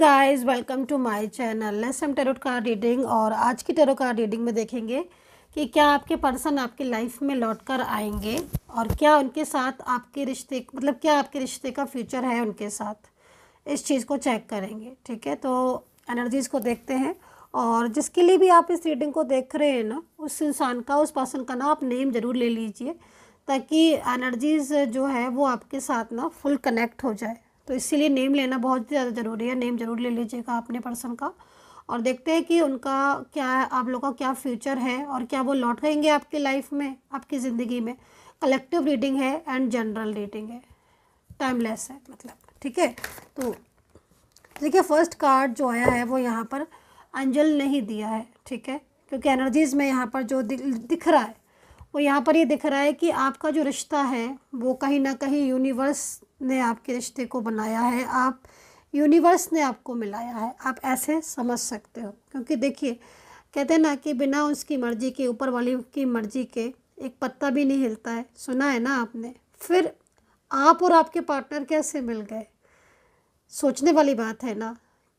guys welcome to my channel लेसम tarot का reading और आज की टेरो का रीडिंग में देखेंगे कि क्या आपके पर्सन आपकी लाइफ में लौट कर आएंगे और क्या उनके साथ आपके रिश्ते मतलब क्या आपके रिश्ते का फ्यूचर है उनके साथ इस चीज़ को चेक करेंगे ठीक है तो एनर्जीज़ को देखते हैं और जिसके लिए भी आप इस रीडिंग को देख रहे हैं ना उस इंसान का उस पर्सन का ना आप नेम ज़रूर ले लीजिए ताकि एनर्जीज़ जो है वो आपके साथ ना फुल कनेक्ट हो जाए तो इसीलिए नेम लेना बहुत ज़्यादा ज़रूरी है नेम ज़रूर ले लीजिएगा अपने पर्सन का और देखते हैं कि उनका क्या आप लोग का क्या फ्यूचर है और क्या वो लौट रहेंगे आपकी लाइफ में आपकी ज़िंदगी में कलेक्टिव रीडिंग है एंड जनरल रीडिंग है टाइमलेस है मतलब ठीक है तो देखिए फर्स्ट कार्ड जो आया है वो यहाँ पर अंजल नहीं दिया है ठीक है क्योंकि एनर्जीज़ में यहाँ पर जो दिख रहा है वो यहाँ पर ये यह दिख रहा है कि आपका जो रिश्ता है वो कहीं ना कहीं यूनिवर्स ने आपके रिश्ते को बनाया है आप यूनिवर्स ने आपको मिलाया है आप ऐसे समझ सकते हो क्योंकि देखिए कहते हैं ना कि बिना उसकी मर्ज़ी के ऊपर वाली की मर्ज़ी के एक पत्ता भी नहीं हिलता है सुना है ना आपने फिर आप और आपके पार्टनर कैसे मिल गए सोचने वाली बात है ना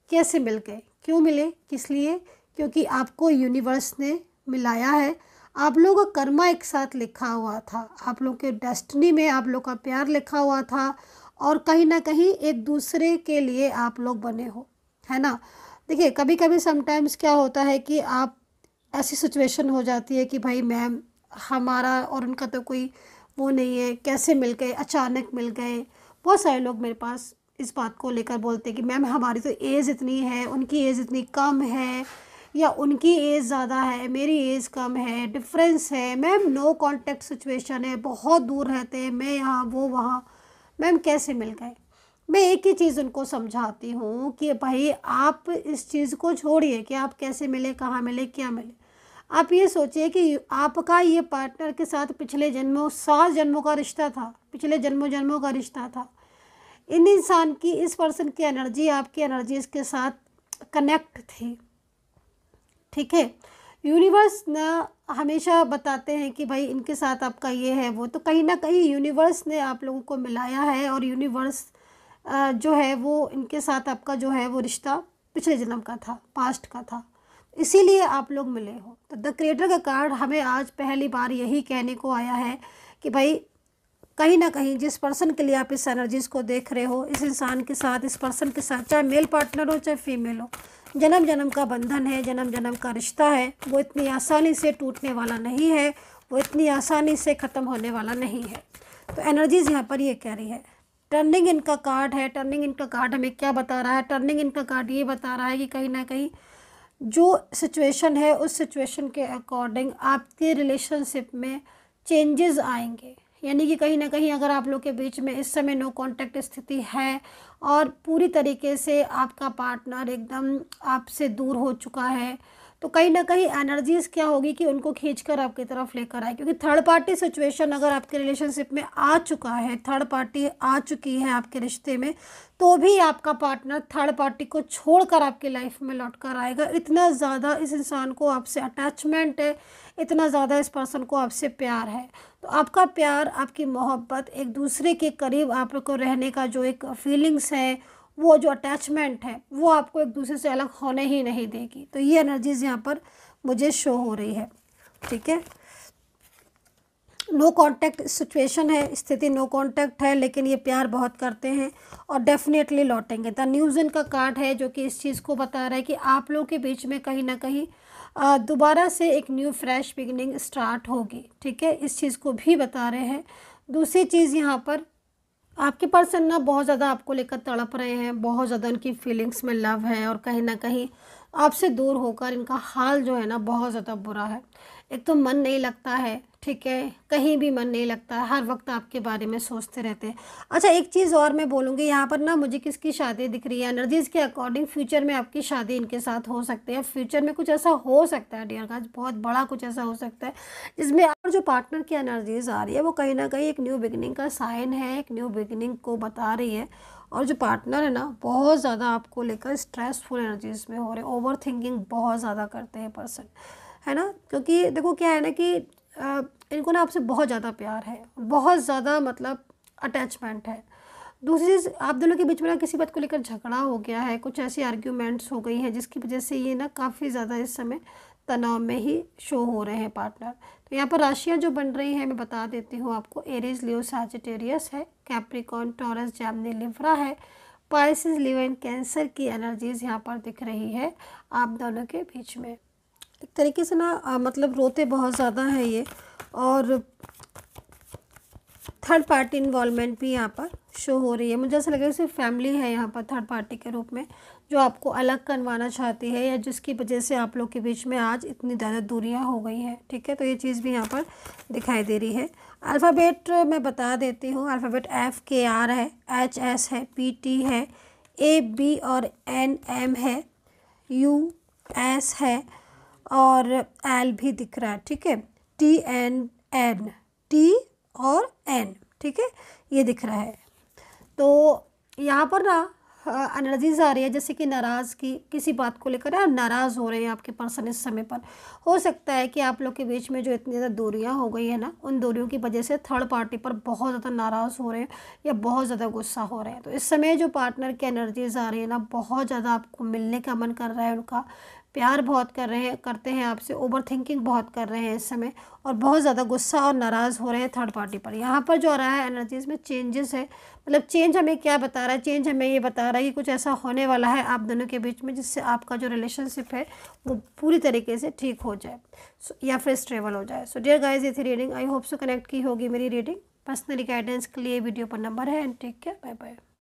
कैसे मिल गए क्यों मिले किस लिए क्योंकि आपको यूनिवर्स ने मिलाया है आप लोगों का कर्मा एक साथ लिखा हुआ था आप लोग के डेस्टनी में आप लोग का प्यार लिखा हुआ था और कहीं ना कहीं एक दूसरे के लिए आप लोग बने हो है ना देखिए कभी कभी समटाइम्स क्या होता है कि आप ऐसी सिचुएशन हो जाती है कि भाई मैम हमारा और उनका तो कोई वो नहीं है कैसे मिल गए अचानक मिल गए बहुत सारे लोग मेरे पास इस बात को लेकर बोलते हैं कि मैम हमारी तो एज इतनी है उनकी एज इतनी कम है या उनकी एज ज़्यादा है मेरी एज कम है डिफरेंस है मैम नो कॉन्टेक्ट सिचुएशन है बहुत दूर रहते हैं मैं यहाँ वो वहाँ मैम कैसे मिल गए मैं एक ही चीज़ उनको समझाती हूँ कि भाई आप इस चीज़ को छोड़िए कि आप कैसे मिले कहाँ मिले क्या मिले आप ये सोचिए कि आपका ये पार्टनर के साथ पिछले जन्मों सात जन्मों का रिश्ता था पिछले जन्मों जन्मों का रिश्ता था इन इंसान की इस पर्सन की एनर्जी आपकी एनर्जीज के साथ कनेक्ट थी ठीक है यूनिवर्स ना हमेशा बताते हैं कि भाई इनके साथ आपका ये है वो तो कहीं ना कहीं यूनिवर्स ने आप लोगों को मिलाया है और यूनिवर्स जो है वो इनके साथ आपका जो है वो रिश्ता पिछले जन्म का था पास्ट का था इसीलिए आप लोग मिले हो तो द क्रिएटर का कार्ड हमें आज पहली बार यही कहने को आया है कि भाई कहीं ना कहीं जिस पर्सन के लिए आप इस एनर्जीज को देख रहे हो इस इंसान के साथ इस पर्सन के साथ चाहे मेल पार्टनर हो चाहे फीमेल हो जन्म जन्म का बंधन है जन्म जन्म का रिश्ता है वो इतनी आसानी से टूटने वाला नहीं है वो इतनी आसानी से ख़त्म होने वाला नहीं है तो एनर्जीज़ यहाँ पर ये कह रही है टर्निंग इनका कार्ड है टर्निंग इनका कार्ड हमें क्या बता रहा है टर्निंग इनका कार्ड ये बता रहा है कि कहीं ना कहीं जो सिचुएशन है उस सिचुएशन के अकॉर्डिंग आपके रिलेशनशिप में चेंजेस आएंगे यानी कि कहीं ना कहीं अगर आप लोग के बीच में इस समय नो कांटेक्ट स्थिति है और पूरी तरीके से आपका पार्टनर एकदम आपसे दूर हो चुका है तो कहीं ना कहीं एनर्जीज क्या होगी कि उनको खींचकर आपकी तरफ लेकर आए क्योंकि थर्ड पार्टी सिचुएशन अगर आपके रिलेशनशिप में आ चुका है थर्ड पार्टी आ चुकी है आपके रिश्ते में तो भी आपका पार्टनर थर्ड पार्टी को छोड़कर आपकी लाइफ में लौट कर आएगा इतना ज़्यादा इस इंसान को आपसे अटैचमेंट है इतना ज़्यादा इस पर्सन को आपसे प्यार है तो आपका प्यार आपकी मोहब्बत एक दूसरे के करीब आप को रहने का जो एक फीलिंग्स है वो जो अटैचमेंट है वो आपको एक दूसरे से अलग होने ही नहीं देगी तो ये एनर्जीज़ यहाँ पर मुझे शो हो रही है ठीक है नो कांटेक्ट सिचुएशन है स्थिति नो कांटेक्ट है लेकिन ये प्यार बहुत करते हैं और डेफिनेटली लौटेंगे द न्यूजन का कार्ड है जो कि इस चीज़ को बता रहा है कि आप लोगों के बीच में कहीं ना कहीं दोबारा से एक न्यू फ्रेश बिगनिंग स्टार्ट होगी ठीक है इस चीज़ को भी बता रहे हैं दूसरी चीज़ यहाँ पर आपके पर्सन ना बहुत ज़्यादा आपको लेकर तड़प रहे हैं बहुत ज़्यादा उनकी फीलिंग्स में लव है और कहीं ना कहीं आपसे दूर होकर इनका हाल जो है ना बहुत ज़्यादा बुरा है एक तो मन नहीं लगता है ठीक है कहीं भी मन नहीं लगता है हर वक्त आपके बारे में सोचते रहते हैं अच्छा एक चीज़ और मैं बोलूँगी यहाँ पर ना मुझे किसकी शादी दिख रही है एनर्जीज़ के अकॉर्डिंग फ्यूचर में आपकी शादी इनके साथ हो सकती है फ्यूचर में कुछ ऐसा हो सकता है डियर गाज बहुत बड़ा कुछ ऐसा हो सकता है जिसमें और जो पार्टनर की एनर्जीज़ आ रही है वो कहीं ना कहीं एक न्यू बिगनिंग का साइन है एक न्यू बिगनिंग को बता रही है और जो पार्टनर है ना बहुत ज़्यादा आपको लेकर स्ट्रेसफुल एनर्जीज में हो रहे ओवर थिंकिंग बहुत ज़्यादा करते हैं पर्सन है ना क्योंकि देखो क्या है ना कि आ, इनको ना आपसे बहुत ज़्यादा प्यार है बहुत ज़्यादा मतलब अटैचमेंट है दूसरी चीज़ आप दोनों के बीच में ना किसी बात को लेकर झगड़ा हो गया है कुछ ऐसी आर्ग्यूमेंट्स हो गई हैं जिसकी वजह से ये ना काफ़ी ज़्यादा इस समय तनाव में ही शो हो रहे हैं पार्टनर यहाँ पर राशियाँ जो बन रही हैं मैं बता देती हूँ आपको एरिज लियो साजिटेरियस है कैप्रिकॉन टॉरस जामनी लिवरा है पाइसिस लिव एंड कैंसर की एनर्जीज यहाँ पर दिख रही है आप दोनों के बीच में एक तरीके से ना मतलब रोते बहुत ज़्यादा हैं ये और थर्ड पार्टी इन्वॉल्वमेंट भी यहाँ पर शो हो रही है मुझे ऐसा लगेगा सिर्फ फैमिली है यहाँ पर थर्ड पार्टी के रूप में जो आपको अलग करवाना चाहती है या जिसकी वजह से आप लोग के बीच में आज इतनी ज़्यादा दूरियाँ हो गई हैं ठीक है तो ये चीज़ भी यहाँ पर दिखाई दे रही है अल्फ़ाबेट मैं बता देती हूँ अल्फ़ाबेट एफ़ के आर है एच एस है पी टी है ए बी और एन एम है यू एस है और एल भी दिख रहा है ठीक है टी एन एन टी और एन ठीक है ये दिख रहा है तो यहाँ पर ना एनर्जीज आ रही है जैसे कि नाराज़ की किसी बात को लेकर आप नाराज़ हो रहे हैं आपके पर्सन इस समय पर हो सकता है कि आप लोग के बीच में जो इतनी ज़्यादा दूरियाँ हो गई है ना उन दूरियों की वजह से थर्ड पार्टी पर बहुत ज़्यादा नाराज़ हो रहे हैं या बहुत ज़्यादा गुस्सा हो रहे हैं तो इस समय जो पार्टनर की एनर्जीज आ रही है ना बहुत ज़्यादा आपको मिलने का मन कर रहा है उनका प्यार बहुत कर रहे करते हैं आपसे ओवर थिंकिंग बहुत कर रहे हैं इस समय और बहुत ज़्यादा गुस्सा और नाराज़ हो रहे हैं थर्ड पार्टी पर यहाँ पर जो आ रहा है एनर्जीज़ में चेंजेस है मतलब चेंज हमें क्या बता रहा है चेंज हमें ये बता रहा है कि कुछ ऐसा होने वाला है आप दोनों के बीच में जिससे आपका जो रिलेशनशिप है वो पूरी तरीके से ठीक हो जाए सो या फिर स्ट्रेबल हो जाए सो डियर गाइज ये थी reading I hope so connect की होगी मेरी रीडिंग पर्सनली गाइडेंस के लिए वीडियो पर नंबर है and take care bye bye